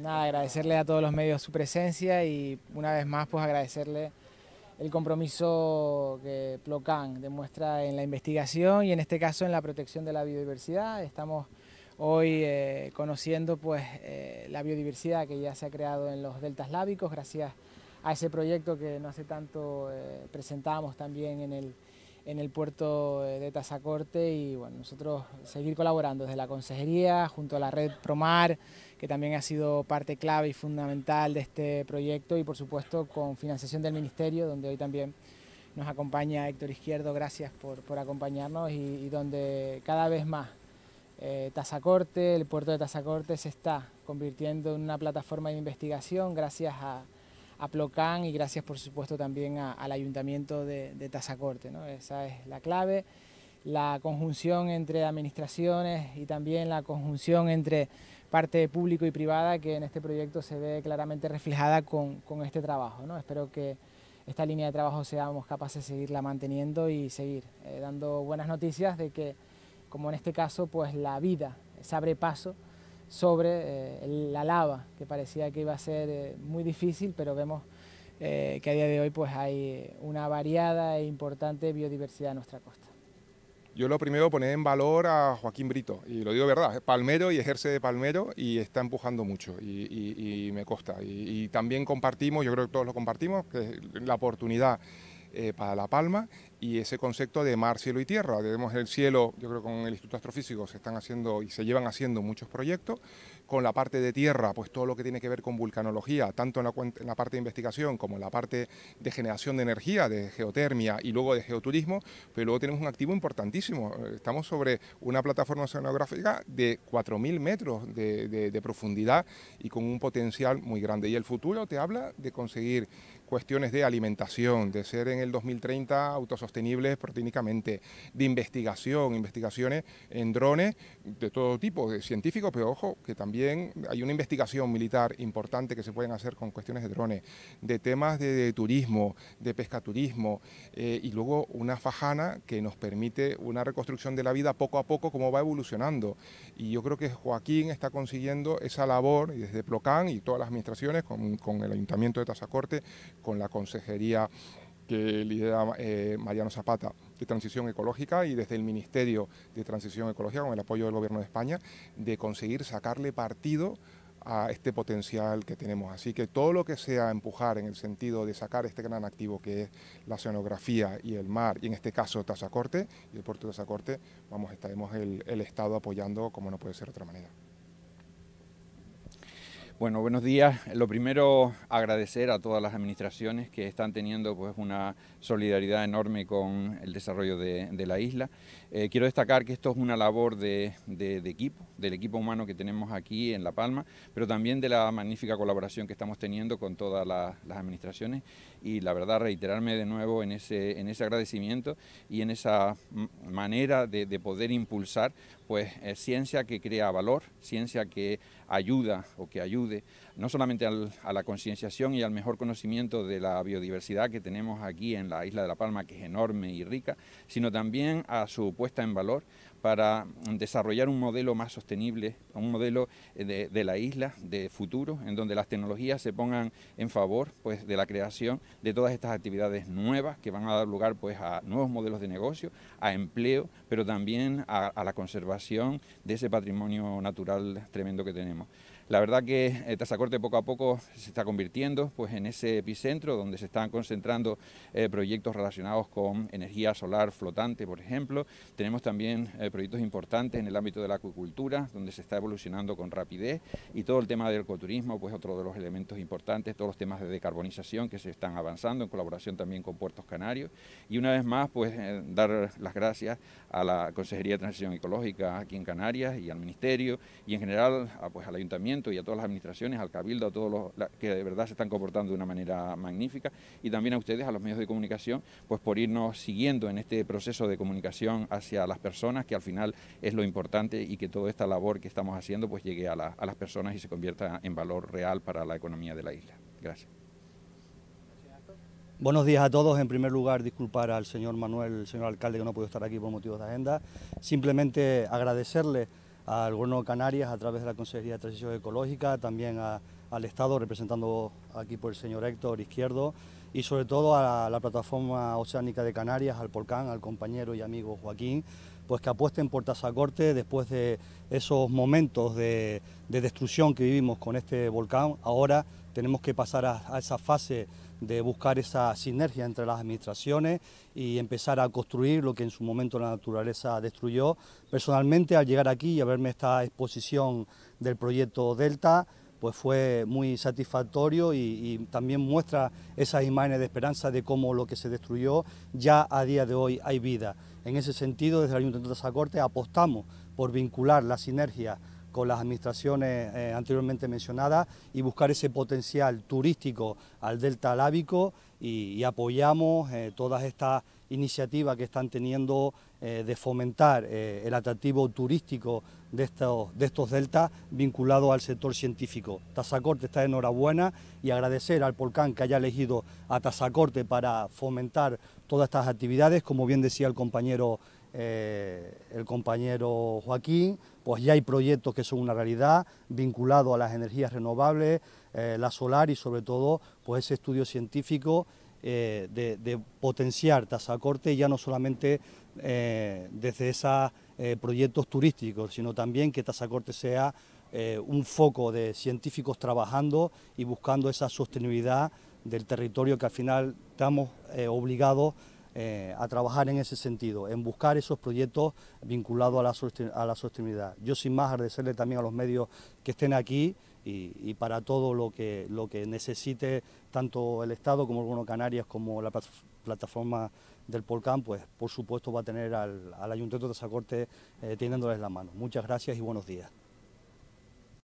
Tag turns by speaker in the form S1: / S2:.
S1: Nada, agradecerle a todos los medios su presencia y una vez más pues agradecerle el compromiso que Plocan demuestra en la investigación y en este caso en la protección de la biodiversidad. Estamos hoy eh, conociendo pues eh, la biodiversidad que ya se ha creado en los deltas lábicos gracias a ese proyecto que no hace tanto eh, presentábamos también en el en el puerto de Tazacorte y bueno, nosotros seguir colaborando desde la Consejería junto a la red Promar, que también ha sido parte clave y fundamental de este proyecto y por supuesto con financiación del Ministerio, donde hoy también nos acompaña Héctor Izquierdo, gracias por, por acompañarnos y, donde cada vez más eh, Tazacorte, el puerto de Tazacorte se está convirtiendo en una plataforma de investigación gracias a a Plocan y gracias por supuesto también al Ayuntamiento de, de Tazacorte. Esa es la clave, la conjunción entre administraciones y también la conjunción entre parte público y privada que en este proyecto se ve claramente reflejada con, este trabajo. ¿no? Espero que esta línea de trabajo seamos capaces de seguirla manteniendo y seguir eh, dando buenas noticias de que, como en este caso, pues la vida se abre paso sobre eh, la lava, que parecía que iba a ser eh, muy difícil, pero vemos eh, que a día de hoy pues, hay una variada e importante biodiversidad en nuestra costa.
S2: Yo lo primero poner en valor a Joaquín Brito, y lo digo verdad, es palmero y ejerce de palmero y está empujando mucho y, me consta. Y, también compartimos, yo creo que todos lo compartimos, que la oportunidad eh, para La Palma y ese concepto de mar, cielo y tierra. Tenemos el cielo, yo creo que con el Instituto Astrofísico se están haciendo y se llevan haciendo muchos proyectos, con la parte de tierra, pues todo lo que tiene que ver con vulcanología, tanto en la, parte de investigación como en la parte de generación de energía, de geotermia y luego de geoturismo, pero luego tenemos un activo importantísimo. Estamos sobre una plataforma oceanográfica de 4.000 metros de, profundidad y con un potencial muy grande. Y el futuro te habla de conseguir cuestiones de alimentación, de ser en el 2030 autosostenibles proteínicamente, de investigación, investigaciones en drones de todo tipo, de científicos, pero ojo, que también también hay una investigación militar importante que se pueden hacer con cuestiones de drones, de temas de, turismo, de pescaturismo, eh, y luego una fajana que nos permite una reconstrucción de la vida poco a poco, como va evolucionando. Y yo creo que Joaquín está consiguiendo esa labor desde Plocán y todas las administraciones, con, con el Ayuntamiento de Tazacorte, con la Consejería que lidera eh, Mariano Zapata de Transición Ecológica y desde el Ministerio de Transición Ecológica, con el apoyo del Gobierno de España, de conseguir sacarle partido a este potencial que tenemos. Así que todo lo que sea empujar en el sentido de sacar este gran activo que es la oceanografía y el mar, y en este caso Tazacorte y el puerto de Tazacorte, vamos, estaremos el, el Estado apoyando como no puede ser de otra manera.
S3: Bueno, buenos días. Lo primero, agradecer a todas las administraciones que están teniendo pues, una solidaridad enorme con el desarrollo de, la isla. Eh, quiero destacar que esto es una labor de, equipo, del equipo humano que tenemos aquí en La Palma, pero también de la magnífica colaboración que estamos teniendo con todas las administraciones. Y la verdad, reiterarme de nuevo en ese, en ese agradecimiento y en esa manera de poder impulsar pues es eh, ciencia que crea valor, ciencia que ayuda o que ayude no solamente a la concienciación y al mejor conocimiento de la biodiversidad que tenemos aquí en la isla de La Palma, que es enorme y rica, sino también a su puesta en valor para desarrollar un modelo más sostenible, un modelo eh, de, la isla de futuro, en donde las tecnologías se pongan en favor pues, de la creación de todas estas actividades nuevas que van a dar lugar pues, a nuevos modelos de negocio, a empleo, pero también a, la conservación de ese patrimonio natural tremendo que tenemos. La verdad que eh, Tazacorte poco a poco se está convirtiendo pues, en ese epicentro donde se están concentrando eh, proyectos relacionados con energía solar flotante, por ejemplo. Tenemos también proyectos importantes en el ámbito de la acuicultura, donde se está evolucionando con rapidez, y todo el tema del ecoturismo, pues otro de los elementos importantes, todos los temas de decarbonización que se están avanzando en colaboración también con Puertos Canarios. Y una vez más, pues eh, dar las gracias a la Consejería de Transición Ecológica aquí en Canarias y al Ministerio y en general pues, al Ayuntamiento y a todas las administraciones, al Cabildo, a todos los que de verdad se están comportando de una manera magnífica y también a ustedes, a los medios de comunicación, pues por irnos siguiendo en este proceso de comunicación hacia las personas que al final es lo importante y que toda esta labor que estamos haciendo pues llegue a, las personas y se convierta en valor real para la economía de la isla. Gracias.
S4: Buenos días a todos. En primer lugar, disculpar al señor Manuel, el señor alcalde, que no pudo estar aquí por motivos de agenda. Simplemente agradecerle al Gobierno de Canarias a través de la Consejería de Transición Ecológica, también al Estado, representando aquí por el señor Héctor Izquierdo, y sobre todo a la Plataforma Oceánica de Canarias, al Polcán, al compañero y amigo Joaquín, pues que apuesten por Tazacorte después de esos momentos de, destrucción que vivimos con este volcán. Ahora tenemos que pasar a, esa fase de buscar esa sinergia entre las administraciones y empezar a construir lo que en su momento la naturaleza destruyó. Personalmente, al llegar aquí y a verme esta exposición del proyecto Delta, pues fue muy satisfactorio y, y, también muestra esas imágenes de esperanza de cómo lo que se destruyó ya a día de hoy hay vida. En ese sentido, desde el Ayuntamiento de corte apostamos por vincular la sinergia con las administraciones eh, anteriormente mencionadas y buscar ese potencial turístico al delta alábico y, apoyamos eh, todas estas iniciativa que están teniendo eh, de fomentar eh, el atractivo turístico de estos, de estos deltas vinculado al sector científico. Tazacorte está enhorabuena y agradecer al Polcán que haya elegido a Tazacorte para fomentar todas estas actividades, como bien decía el compañero eh, el compañero Joaquín, pues ya hay proyectos que son una realidad vinculados a las energías renovables, la solar y sobre todo pues ese estudio científico eh, de, potenciar Tasacorte ya no solamente eh, desde esos eh, proyectos turísticos, sino también que Tasacorte sea un foco de científicos trabajando y buscando esa sostenibilidad del territorio que al final estamos obligados a trabajar en ese sentido, en buscar esos proyectos vinculados a la, a la sostenibilidad. Yo sin más agradecerle también a los medios que estén aquí y, para todo lo que, lo que necesite tanto el Estado como el Canarias como la plataforma del Polcán, pues por supuesto va a tener al, Ayuntamiento de Sacorte eh, la mano. Muchas gracias y buenos días.